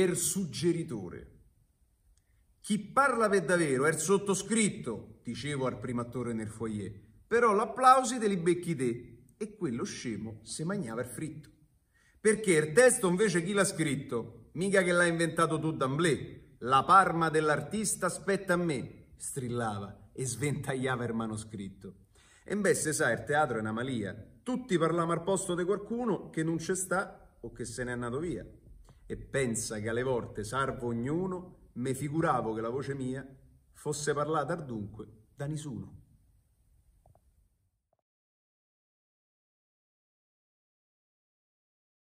er suggeritore. Chi parla per davvero è il sottoscritto, dicevo al primatore nel foyer, però l'applausi te li becchi te e quello scemo se mangiava il fritto. Perché il testo invece chi l'ha scritto? Mica che l'ha inventato tu d'amblè. La parma dell'artista spetta a me, strillava e sventagliava il manoscritto. E beh, se sai, il teatro è una malia. Tutti parliamo al posto di qualcuno che non c'è sta o che se n'è andato via e pensa che alle volte, salvo ognuno, me figuravo che la voce mia fosse parlata dunque da nessuno.